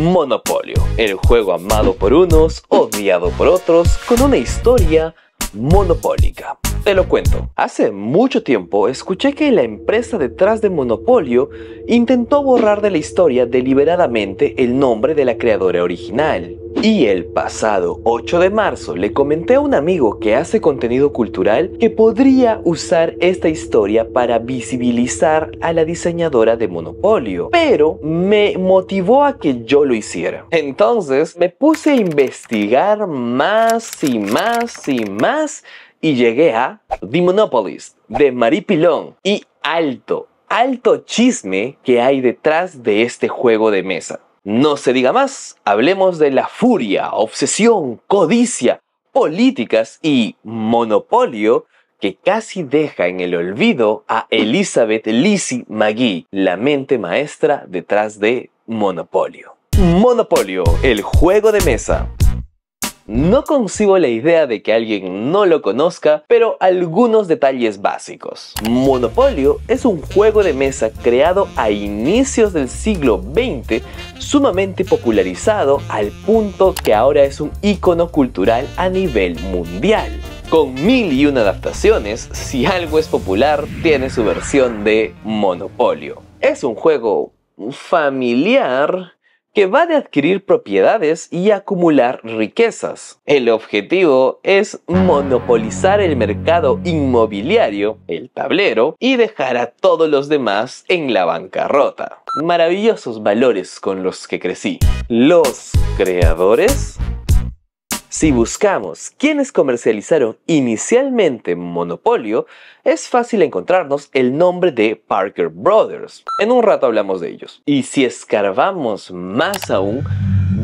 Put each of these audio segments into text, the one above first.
Monopolio, el juego amado por unos, odiado por otros, con una historia monopólica. Te lo cuento. Hace mucho tiempo escuché que la empresa detrás de Monopolio intentó borrar de la historia deliberadamente el nombre de la creadora original. Y el pasado 8 de marzo le comenté a un amigo que hace contenido cultural que podría usar esta historia para visibilizar a la diseñadora de Monopolio, pero me motivó a que yo lo hiciera. Entonces me puse a investigar más y más y más y llegué a The Monopolist de Marie Pilon y alto, alto chisme que hay detrás de este juego de mesa. No se diga más, hablemos de la furia, obsesión, codicia, políticas y monopolio que casi deja en el olvido a Elizabeth Lizzie McGee, la mente maestra detrás de Monopolio. Monopolio, el juego de mesa, no concibo la idea de que alguien no lo conozca, pero algunos detalles básicos. Monopolio es un juego de mesa creado a inicios del siglo XX, sumamente popularizado al punto que ahora es un icono cultural a nivel mundial. Con mil y una adaptaciones, si algo es popular, tiene su versión de Monopolio. Es un juego familiar que va de adquirir propiedades y acumular riquezas. El objetivo es monopolizar el mercado inmobiliario, el tablero, y dejar a todos los demás en la bancarrota. Maravillosos valores con los que crecí. Los creadores si buscamos quienes comercializaron inicialmente Monopolio, es fácil encontrarnos el nombre de Parker Brothers. En un rato hablamos de ellos. Y si escarbamos más aún,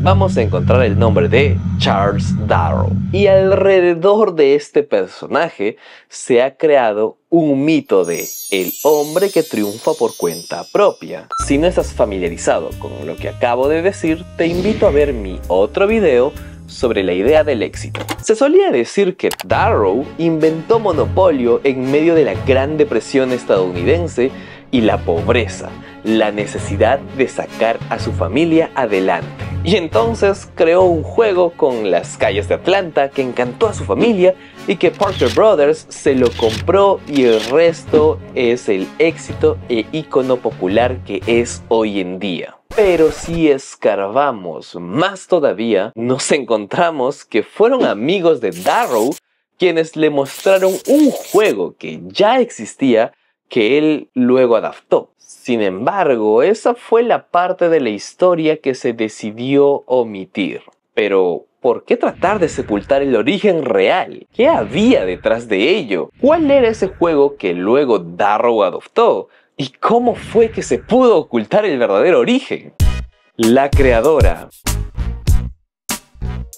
vamos a encontrar el nombre de Charles Darrow. Y alrededor de este personaje se ha creado un mito de el hombre que triunfa por cuenta propia. Si no estás familiarizado con lo que acabo de decir, te invito a ver mi otro video sobre la idea del éxito. Se solía decir que Darrow inventó monopolio en medio de la Gran Depresión estadounidense y la pobreza, la necesidad de sacar a su familia adelante. Y entonces creó un juego con las calles de Atlanta que encantó a su familia y que Parker Brothers se lo compró y el resto es el éxito e ícono popular que es hoy en día. Pero si escarbamos más todavía, nos encontramos que fueron amigos de Darrow quienes le mostraron un juego que ya existía que él luego adaptó. Sin embargo, esa fue la parte de la historia que se decidió omitir. Pero, ¿por qué tratar de sepultar el origen real? ¿Qué había detrás de ello? ¿Cuál era ese juego que luego Darrow adoptó? ¿Y cómo fue que se pudo ocultar el verdadero origen? La creadora.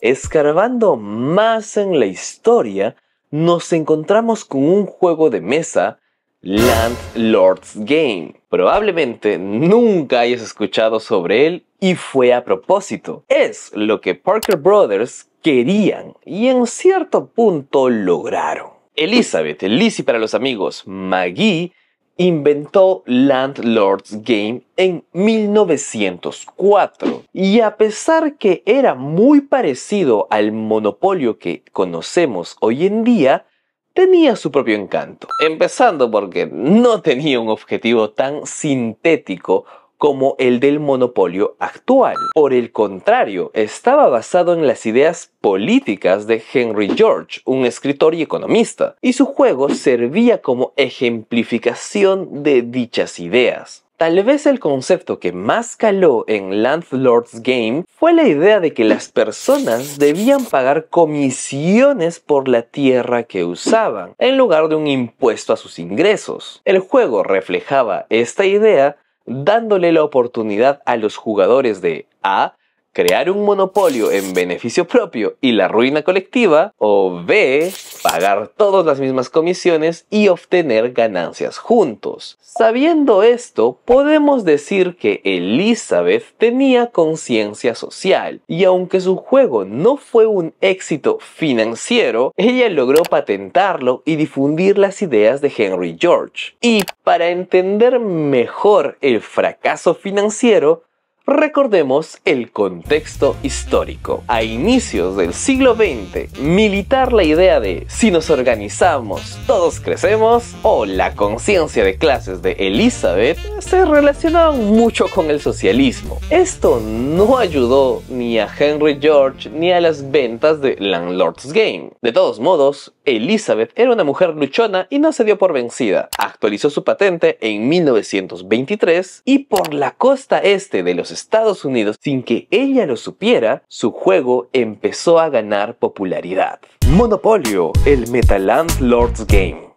Escarbando más en la historia, nos encontramos con un juego de mesa, Landlord's Game. Probablemente nunca hayas escuchado sobre él y fue a propósito. Es lo que Parker Brothers querían y en cierto punto lograron. Elizabeth, Lizzie para los amigos, Maggie inventó Landlord's Game en 1904 y a pesar que era muy parecido al monopolio que conocemos hoy en día, tenía su propio encanto. Empezando porque no tenía un objetivo tan sintético como el del monopolio actual. Por el contrario, estaba basado en las ideas políticas de Henry George, un escritor y economista, y su juego servía como ejemplificación de dichas ideas. Tal vez el concepto que más caló en Landlord's Game fue la idea de que las personas debían pagar comisiones por la tierra que usaban, en lugar de un impuesto a sus ingresos. El juego reflejaba esta idea dándole la oportunidad a los jugadores de A crear un monopolio en beneficio propio y la ruina colectiva, o B, pagar todas las mismas comisiones y obtener ganancias juntos. Sabiendo esto, podemos decir que Elizabeth tenía conciencia social, y aunque su juego no fue un éxito financiero, ella logró patentarlo y difundir las ideas de Henry George. Y para entender mejor el fracaso financiero, Recordemos el contexto histórico. A inicios del siglo XX, militar la idea de si nos organizamos, todos crecemos, o la conciencia de clases de Elizabeth, se relacionaban mucho con el socialismo. Esto no ayudó ni a Henry George ni a las ventas de Landlord's Game. De todos modos, Elizabeth era una mujer luchona y no se dio por vencida. Actualizó su patente en 1923 y por la costa este de los Estados Unidos sin que ella lo supiera, su juego empezó a ganar popularidad. Monopolio, el Metaland Lords Game.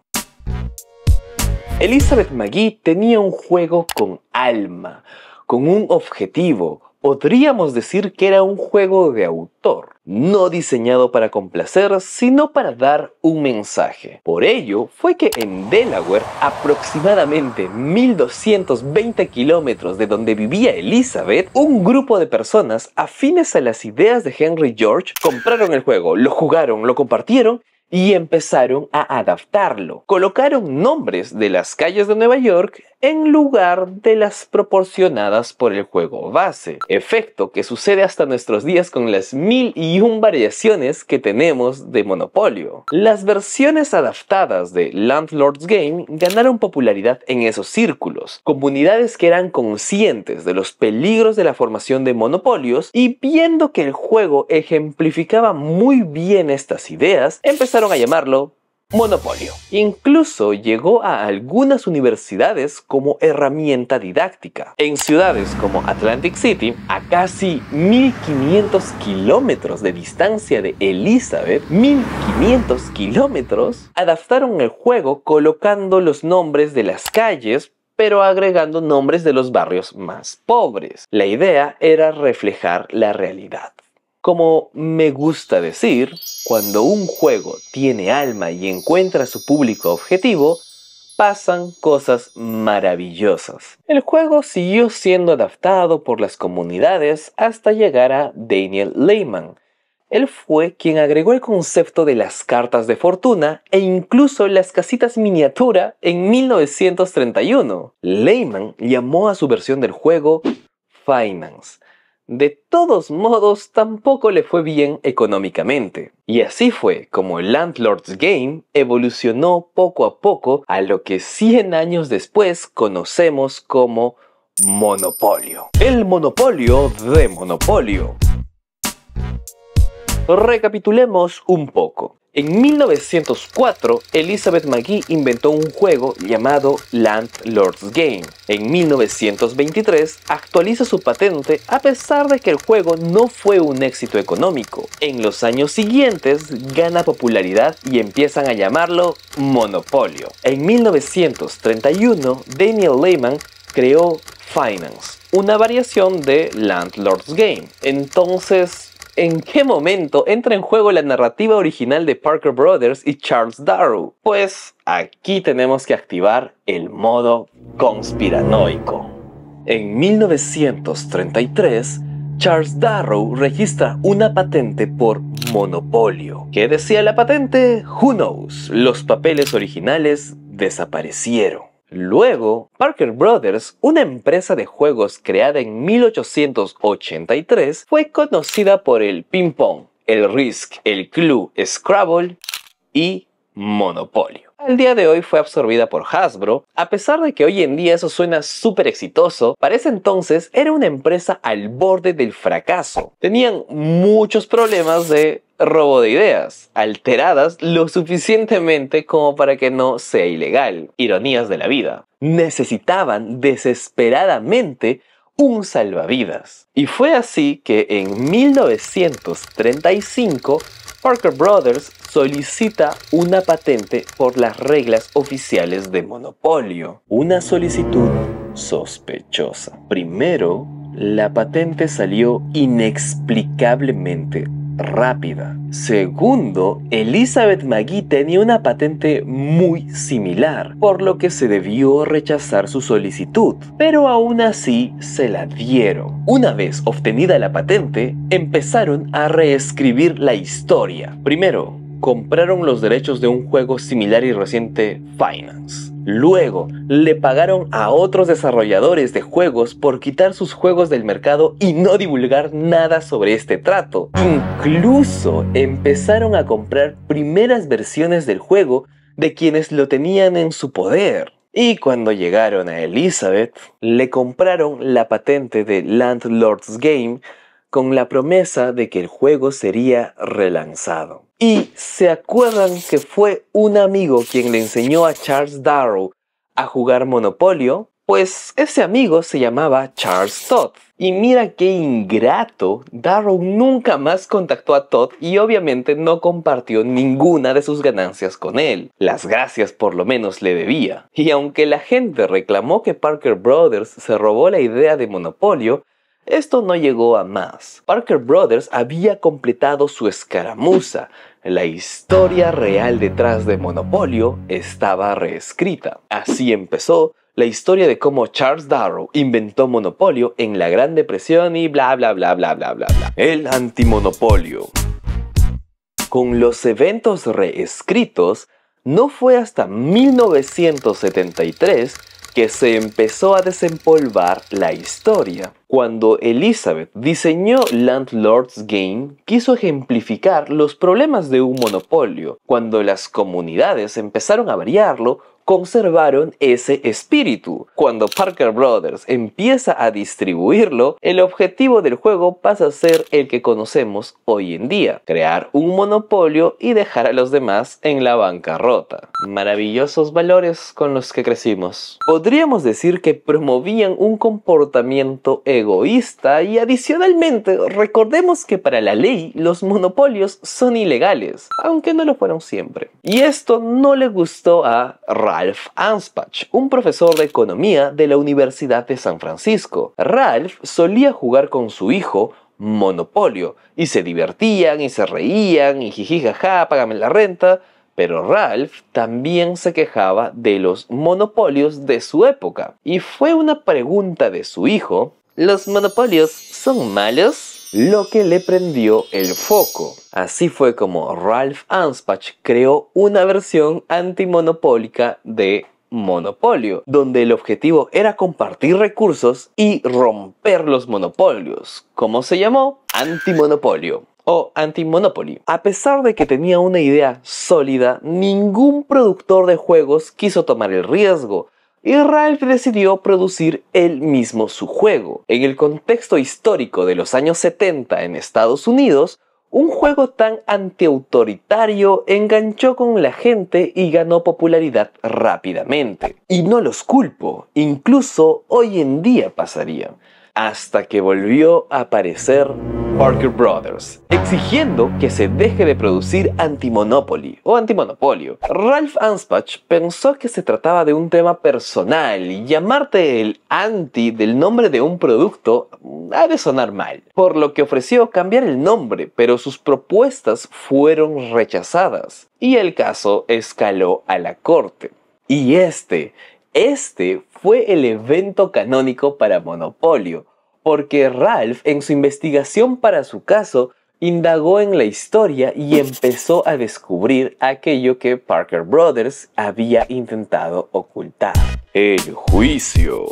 Elizabeth McGee tenía un juego con alma, con un objetivo, podríamos decir que era un juego de autor, no diseñado para complacer, sino para dar un mensaje. Por ello fue que en Delaware, aproximadamente 1220 kilómetros de donde vivía Elizabeth, un grupo de personas afines a las ideas de Henry George compraron el juego, lo jugaron, lo compartieron y empezaron a adaptarlo. Colocaron nombres de las calles de Nueva York en lugar de las proporcionadas por el juego base, efecto que sucede hasta nuestros días con las mil y un variaciones que tenemos de Monopolio. Las versiones adaptadas de Landlord's Game ganaron popularidad en esos círculos, comunidades que eran conscientes de los peligros de la formación de monopolios y viendo que el juego ejemplificaba muy bien estas ideas, empezaron a llamarlo monopolio. Incluso llegó a algunas universidades como herramienta didáctica. En ciudades como Atlantic City, a casi 1500 kilómetros de distancia de Elizabeth, 1500 kilómetros, adaptaron el juego colocando los nombres de las calles pero agregando nombres de los barrios más pobres. La idea era reflejar la realidad. Como me gusta decir, cuando un juego tiene alma y encuentra su público objetivo, pasan cosas maravillosas. El juego siguió siendo adaptado por las comunidades hasta llegar a Daniel Lehman. Él fue quien agregó el concepto de las cartas de fortuna e incluso las casitas miniatura en 1931. Lehman llamó a su versión del juego Finance de todos modos tampoco le fue bien económicamente. Y así fue como el Landlord's Game evolucionó poco a poco a lo que 100 años después conocemos como monopolio. El monopolio de monopolio. Recapitulemos un poco. En 1904, Elizabeth McGee inventó un juego llamado Landlord's Game. En 1923, actualiza su patente a pesar de que el juego no fue un éxito económico. En los años siguientes, gana popularidad y empiezan a llamarlo Monopolio. En 1931, Daniel Lehman creó Finance, una variación de Landlord's Game. Entonces, en qué momento entra en juego la narrativa original de Parker Brothers y Charles Darrow? Pues aquí tenemos que activar el modo conspiranoico. En 1933, Charles Darrow registra una patente por monopolio. ¿Qué decía la patente? Who knows? Los papeles originales desaparecieron. Luego, Parker Brothers, una empresa de juegos creada en 1883, fue conocida por el ping-pong, el Risk, el Clue, Scrabble y Monopoly al día de hoy fue absorbida por Hasbro, a pesar de que hoy en día eso suena súper exitoso, para ese entonces era una empresa al borde del fracaso. Tenían muchos problemas de robo de ideas, alteradas lo suficientemente como para que no sea ilegal. Ironías de la vida. Necesitaban desesperadamente un salvavidas. Y fue así que en 1935 Parker Brothers solicita una patente por las reglas oficiales de monopolio. Una solicitud sospechosa. Primero, la patente salió inexplicablemente rápida. Segundo, Elizabeth Magui tenía una patente muy similar, por lo que se debió rechazar su solicitud, pero aún así se la dieron. Una vez obtenida la patente, empezaron a reescribir la historia. Primero, compraron los derechos de un juego similar y reciente, Finance. Luego, le pagaron a otros desarrolladores de juegos por quitar sus juegos del mercado y no divulgar nada sobre este trato. Incluso empezaron a comprar primeras versiones del juego de quienes lo tenían en su poder. Y cuando llegaron a Elizabeth, le compraron la patente de Landlord's Game con la promesa de que el juego sería relanzado. Y se acuerdan que fue un amigo quien le enseñó a Charles Darrow a jugar Monopolio, pues ese amigo se llamaba Charles Todd. Y mira qué ingrato, Darrow nunca más contactó a Todd y obviamente no compartió ninguna de sus ganancias con él. Las gracias por lo menos le debía. Y aunque la gente reclamó que Parker Brothers se robó la idea de monopolio, esto no llegó a más. Parker Brothers había completado su escaramuza la historia real detrás de Monopolio estaba reescrita. Así empezó la historia de cómo Charles Darrow inventó monopolio en la Gran Depresión y bla bla bla bla bla bla. bla. El antimonopolio. Con los eventos reescritos, no fue hasta 1973 que se empezó a desempolvar la historia. Cuando Elizabeth diseñó Landlord's Game, quiso ejemplificar los problemas de un monopolio. Cuando las comunidades empezaron a variarlo, conservaron ese espíritu. Cuando Parker Brothers empieza a distribuirlo, el objetivo del juego pasa a ser el que conocemos hoy en día, crear un monopolio y dejar a los demás en la bancarrota. Maravillosos valores con los que crecimos. Podríamos decir que promovían un comportamiento egoísta y adicionalmente recordemos que para la ley los monopolios son ilegales, aunque no lo fueron siempre. Y esto no le gustó a Ryan Ralph Anspach, un profesor de economía de la Universidad de San Francisco. Ralph solía jugar con su hijo Monopolio y se divertían y se reían y jijijaja, págame la renta. Pero Ralph también se quejaba de los monopolios de su época. Y fue una pregunta de su hijo, ¿los monopolios son malos? lo que le prendió el foco. Así fue como Ralph Anspach creó una versión antimonopólica de monopolio, donde el objetivo era compartir recursos y romper los monopolios, como se llamó antimonopolio o antimonopoly. A pesar de que tenía una idea sólida, ningún productor de juegos quiso tomar el riesgo, y decidió producir él mismo su juego. En el contexto histórico de los años 70 en Estados Unidos, un juego tan antiautoritario enganchó con la gente y ganó popularidad rápidamente. Y no los culpo, incluso hoy en día pasaría hasta que volvió a aparecer Parker Brothers, exigiendo que se deje de producir antimonopoly o antimonopolio. Ralph Anspach pensó que se trataba de un tema personal y llamarte el anti del nombre de un producto mm, ha de sonar mal, por lo que ofreció cambiar el nombre, pero sus propuestas fueron rechazadas y el caso escaló a la corte. Y este, este fue el evento canónico para Monopolio, porque Ralph en su investigación para su caso indagó en la historia y empezó a descubrir aquello que Parker Brothers había intentado ocultar. El juicio.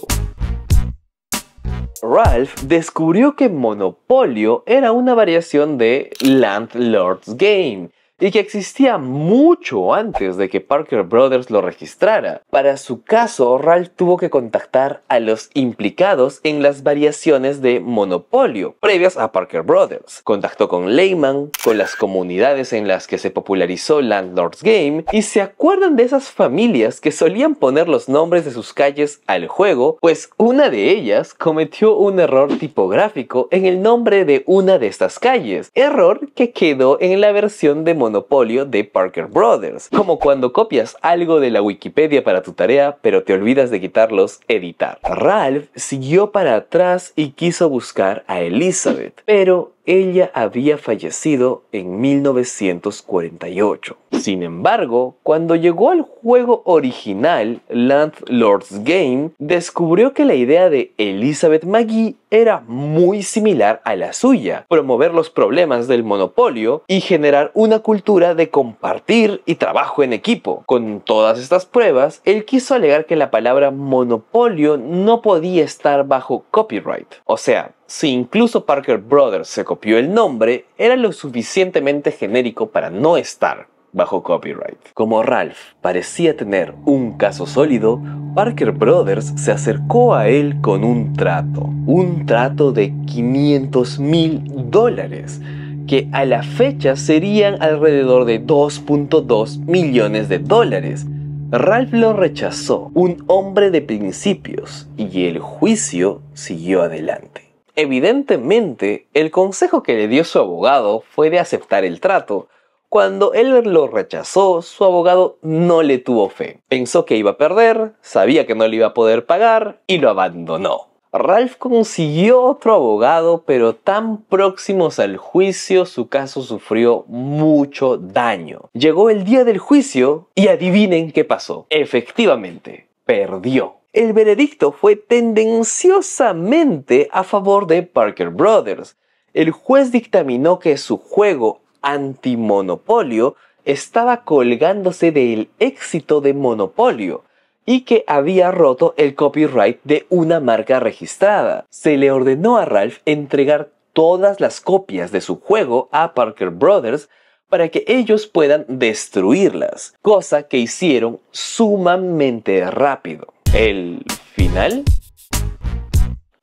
Ralph descubrió que Monopolio era una variación de Landlord's Game, y que existía mucho antes de que Parker Brothers lo registrara. Para su caso, Ralph tuvo que contactar a los implicados en las variaciones de monopolio previas a Parker Brothers. Contactó con Lehman, con las comunidades en las que se popularizó Landlord's Game y se acuerdan de esas familias que solían poner los nombres de sus calles al juego, pues una de ellas cometió un error tipográfico en el nombre de una de estas calles, error que quedó en la versión de monopolio monopolio de Parker Brothers, como cuando copias algo de la Wikipedia para tu tarea, pero te olvidas de quitarlos editar. Ralph siguió para atrás y quiso buscar a Elizabeth, pero ella había fallecido en 1948. Sin embargo, cuando llegó al juego original, Landlord's Game, descubrió que la idea de Elizabeth McGee era muy similar a la suya, promover los problemas del monopolio y generar una cultura de compartir y trabajo en equipo. Con todas estas pruebas, él quiso alegar que la palabra monopolio no podía estar bajo copyright. O sea, si incluso Parker Brothers se copió el nombre, era lo suficientemente genérico para no estar bajo copyright. Como Ralph parecía tener un caso sólido, Parker Brothers se acercó a él con un trato. Un trato de 500 mil dólares que a la fecha serían alrededor de 2.2 millones de dólares. Ralph lo rechazó, un hombre de principios, y el juicio siguió adelante. Evidentemente, el consejo que le dio su abogado fue de aceptar el trato, cuando él lo rechazó, su abogado no le tuvo fe. Pensó que iba a perder, sabía que no le iba a poder pagar y lo abandonó. Ralph consiguió otro abogado, pero tan próximos al juicio su caso sufrió mucho daño. Llegó el día del juicio y adivinen qué pasó. Efectivamente, perdió. El veredicto fue tendenciosamente a favor de Parker Brothers. El juez dictaminó que su juego antimonopolio estaba colgándose del éxito de Monopolio y que había roto el copyright de una marca registrada. Se le ordenó a Ralph entregar todas las copias de su juego a Parker Brothers para que ellos puedan destruirlas, cosa que hicieron sumamente rápido. El final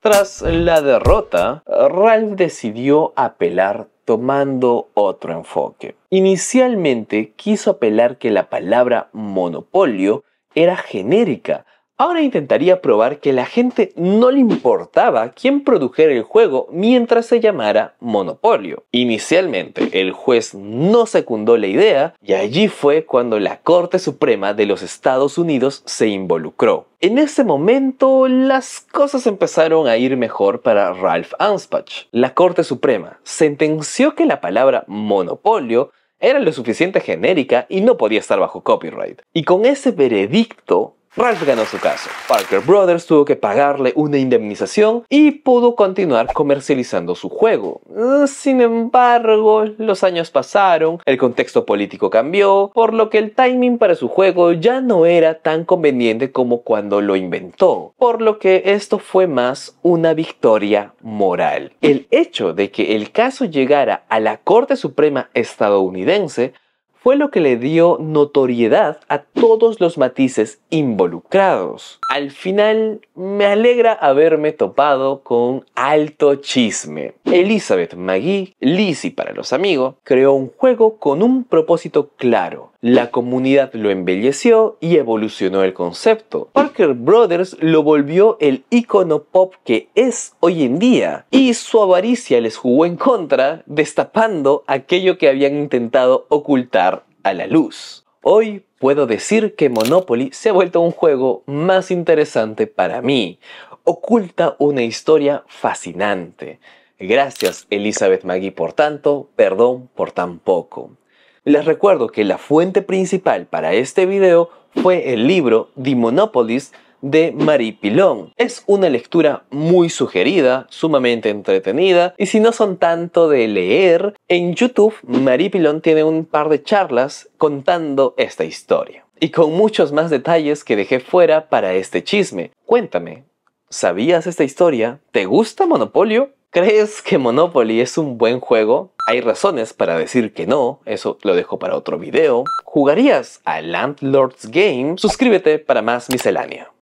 tras la derrota, Ralph decidió apelar tomando otro enfoque. Inicialmente quiso apelar que la palabra monopolio era genérica, Ahora intentaría probar que la gente no le importaba quién produjera el juego mientras se llamara Monopolio. Inicialmente, el juez no secundó la idea y allí fue cuando la Corte Suprema de los Estados Unidos se involucró. En ese momento las cosas empezaron a ir mejor para Ralph Anspach. La Corte Suprema sentenció que la palabra monopolio era lo suficiente genérica y no podía estar bajo copyright. Y con ese veredicto, Ralph ganó su caso. Parker Brothers tuvo que pagarle una indemnización y pudo continuar comercializando su juego. Eh, sin embargo, los años pasaron, el contexto político cambió, por lo que el timing para su juego ya no era tan conveniente como cuando lo inventó, por lo que esto fue más una victoria moral. El hecho de que el caso llegara a la Corte Suprema estadounidense fue lo que le dio notoriedad a todos los matices involucrados. Al final, me alegra haberme topado con alto chisme. Elizabeth Magee, Lizzie para los amigos, creó un juego con un propósito claro. La comunidad lo embelleció y evolucionó el concepto. Parker Brothers lo volvió el icono pop que es hoy en día y su avaricia les jugó en contra, destapando aquello que habían intentado ocultar a la luz. Hoy puedo decir que Monopoly se ha vuelto un juego más interesante para mí. Oculta una historia fascinante. Gracias Elizabeth Magui por tanto, perdón por tan poco. Les recuerdo que la fuente principal para este video fue el libro The Monopolies de Marie Pilon. Es una lectura muy sugerida, sumamente entretenida, y si no son tanto de leer, en YouTube Marie Pilon tiene un par de charlas contando esta historia. Y con muchos más detalles que dejé fuera para este chisme. Cuéntame, ¿sabías esta historia? ¿Te gusta Monopolio? ¿Crees que Monopoly es un buen juego? Hay razones para decir que no, eso lo dejo para otro video. ¿Jugarías a Landlord's Game? Suscríbete para más miscelánea.